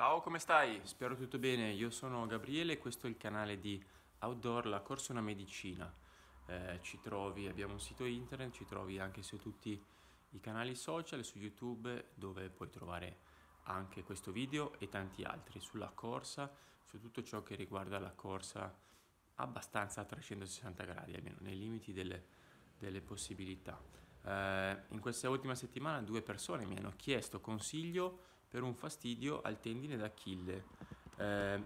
Ciao, come stai? Spero tutto bene, io sono Gabriele e questo è il canale di Outdoor La Corsa una Medicina. Eh, ci trovi, abbiamo un sito internet, ci trovi anche su tutti i canali social, su YouTube dove puoi trovare anche questo video e tanti altri sulla corsa, su tutto ciò che riguarda la corsa abbastanza a 360 gradi, almeno nei limiti delle, delle possibilità. Eh, in questa ultima settimana due persone mi hanno chiesto consiglio per un fastidio al tendine d'Achille. Eh,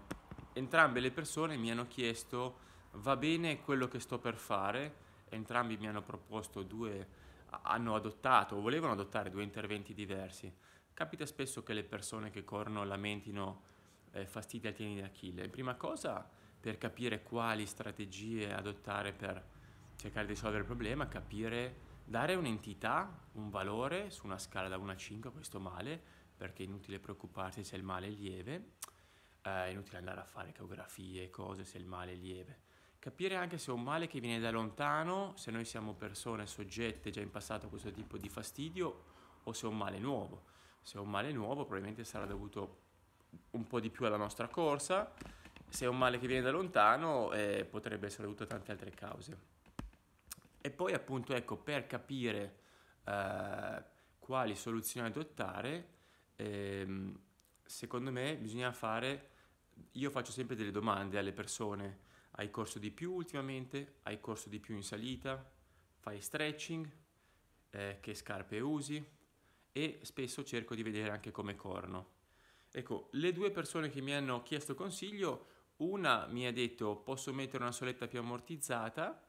entrambe le persone mi hanno chiesto va bene quello che sto per fare, entrambi mi hanno proposto due, hanno adottato o volevano adottare due interventi diversi. Capita spesso che le persone che corrono lamentino eh, fastidi al tendine d'Achille. Prima cosa, per capire quali strategie adottare per cercare di risolvere il problema, capire, dare un'entità, un valore su una scala da 1 a 5 a questo male, perché è inutile preoccuparsi se il male è lieve, eh, è inutile andare a fare ecografie, cose se il male è lieve. Capire anche se è un male che viene da lontano, se noi siamo persone soggette già in passato a questo tipo di fastidio, o se è un male nuovo. Se è un male nuovo probabilmente sarà dovuto un po' di più alla nostra corsa, se è un male che viene da lontano eh, potrebbe essere dovuto a tante altre cause. E poi appunto ecco, per capire eh, quali soluzioni adottare ehm, secondo me bisogna fare, io faccio sempre delle domande alle persone, hai corso di più ultimamente, hai corso di più in salita, fai stretching, eh, che scarpe usi e spesso cerco di vedere anche come corno. Ecco, le due persone che mi hanno chiesto consiglio, una mi ha detto posso mettere una soletta più ammortizzata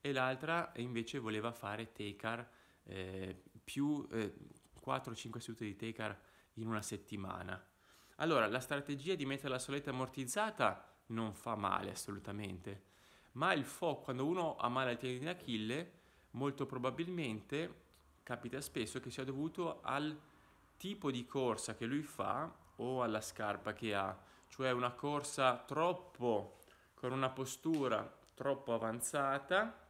e l'altra invece voleva fare take eh, più eh, 4-5 sedute di take in una settimana. Allora, la strategia di mettere la soletta ammortizzata non fa male assolutamente, ma il fuoco, quando uno ha male al tendine d'Achille, molto probabilmente capita spesso che sia dovuto al tipo di corsa che lui fa o alla scarpa che ha, cioè una corsa troppo con una postura troppo avanzata,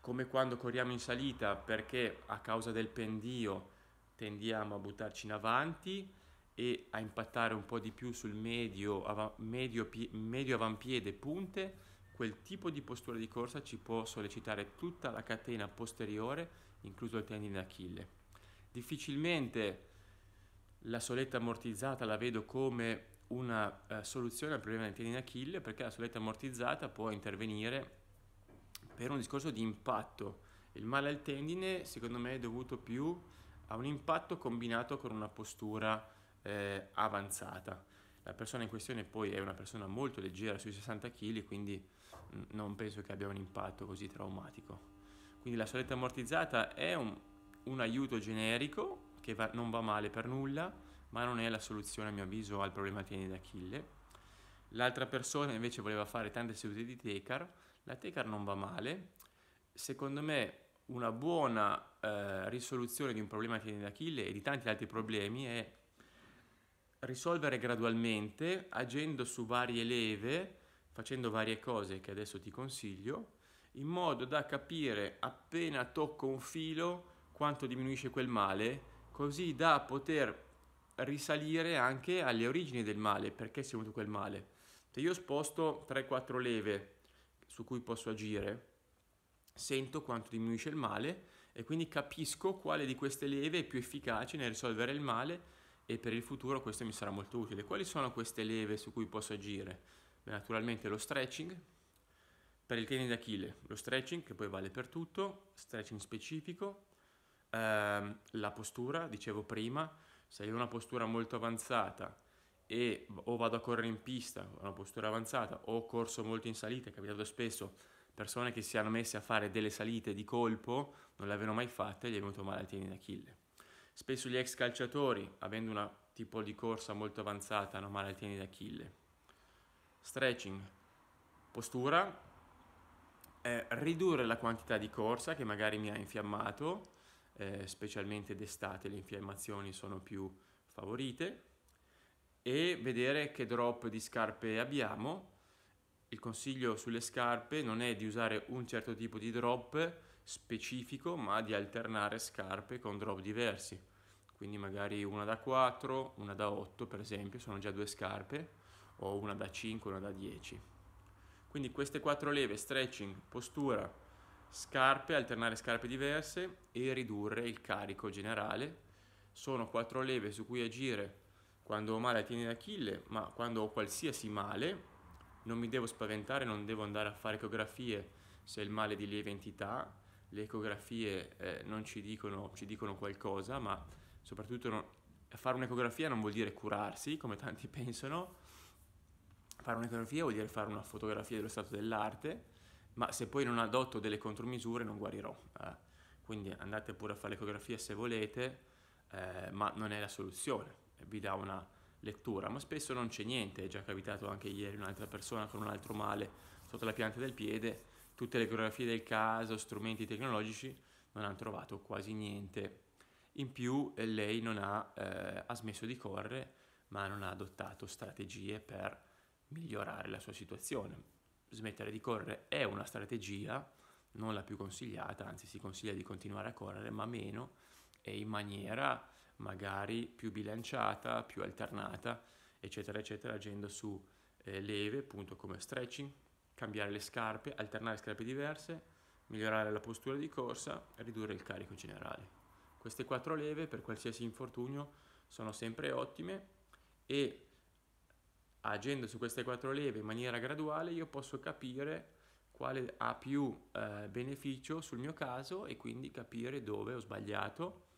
come quando corriamo in salita perché a causa del pendio tendiamo a buttarci in avanti e a impattare un po' di più sul medio, av- medio, pie- medio avampiede punte, quel tipo di postura di corsa ci può sollecitare tutta la catena posteriore, incluso il tendine Achille. Difficilmente la soletta ammortizzata la vedo come una eh, soluzione al problema del tendine Achille perché la soletta ammortizzata può intervenire per un discorso di impatto. Il male al tendine secondo me è dovuto più ha un impatto combinato con una postura eh, avanzata. La persona in questione poi è una persona molto leggera, sui 60 kg, quindi mm, non penso che abbia un impatto così traumatico. Quindi la soletta ammortizzata è un, un aiuto generico che va, non va male per nulla, ma non è la soluzione a mio avviso al problema tendine d'Achille. L'altra persona invece voleva fare tante sedute di tecar, la tecar non va male, secondo me una buona eh, risoluzione di un problema di tendine d'Achille e di tanti altri problemi è risolvere gradualmente agendo su varie leve, facendo varie cose che adesso ti consiglio, in modo da capire appena tocco un filo quanto diminuisce quel male, così da poter risalire anche alle origini del male, perché si è venuto quel male. Se io sposto 3-4 leve su cui posso agire, sento quanto diminuisce il male e quindi capisco quale di queste leve è più efficace nel risolvere il male e per il futuro questo mi sarà molto utile. Quali sono queste leve su cui posso agire? Beh, naturalmente lo stretching per il tendine d'Achille, lo stretching che poi vale per tutto, stretching specifico, ehm, la postura, dicevo prima, se io ho una postura molto avanzata e o vado a correre in pista, una postura avanzata, o corso molto in salita, è capitato spesso persone che si erano messe a fare delle salite di colpo, non le avevano mai fatte e gli è venuto male al tendine d'Achille. Spesso gli ex calciatori, avendo un tipo di corsa molto avanzata, hanno male al tendine d'Achille. Stretching, postura, eh, ridurre la quantità di corsa che magari mi ha infiammato, eh, specialmente d'estate le infiammazioni sono più favorite, e vedere che drop di scarpe abbiamo il consiglio sulle scarpe non è di usare un certo tipo di drop specifico, ma di alternare scarpe con drop diversi. Quindi magari una da 4, una da 8 per esempio, sono già due scarpe, o una da 5, una da 10. Quindi queste quattro leve, stretching, postura, scarpe, alternare scarpe diverse e ridurre il carico generale, sono quattro leve su cui agire quando ho male ai tendini d'Achille, ma quando ho qualsiasi male, non mi devo spaventare, non devo andare a fare ecografie se il male è di lieve entità, le ecografie eh, non ci dicono, ci dicono qualcosa, ma soprattutto non, fare un'ecografia non vuol dire curarsi, come tanti pensano, fare un'ecografia vuol dire fare una fotografia dello stato dell'arte, ma se poi non adotto delle contromisure non guarirò. Eh, quindi andate pure a fare l'ecografia se volete, eh, ma non è la soluzione, vi dà una lettura, ma spesso non c'è niente, è già capitato anche ieri un'altra persona con un altro male sotto la pianta del piede, tutte le coreografie del caso, strumenti tecnologici, non hanno trovato quasi niente. In più eh, lei non ha, eh, ha smesso di correre, ma non ha adottato strategie per migliorare la sua situazione. Smettere di correre è una strategia, non la più consigliata, anzi si consiglia di continuare a correre, ma meno e in maniera magari più bilanciata, più alternata, eccetera, eccetera, agendo su eh, leve, appunto come stretching, cambiare le scarpe, alternare scarpe diverse, migliorare la postura di corsa, ridurre il carico generale. Queste quattro leve per qualsiasi infortunio sono sempre ottime e agendo su queste quattro leve in maniera graduale io posso capire quale ha più eh, beneficio sul mio caso e quindi capire dove ho sbagliato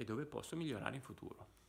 e dove posso migliorare in futuro.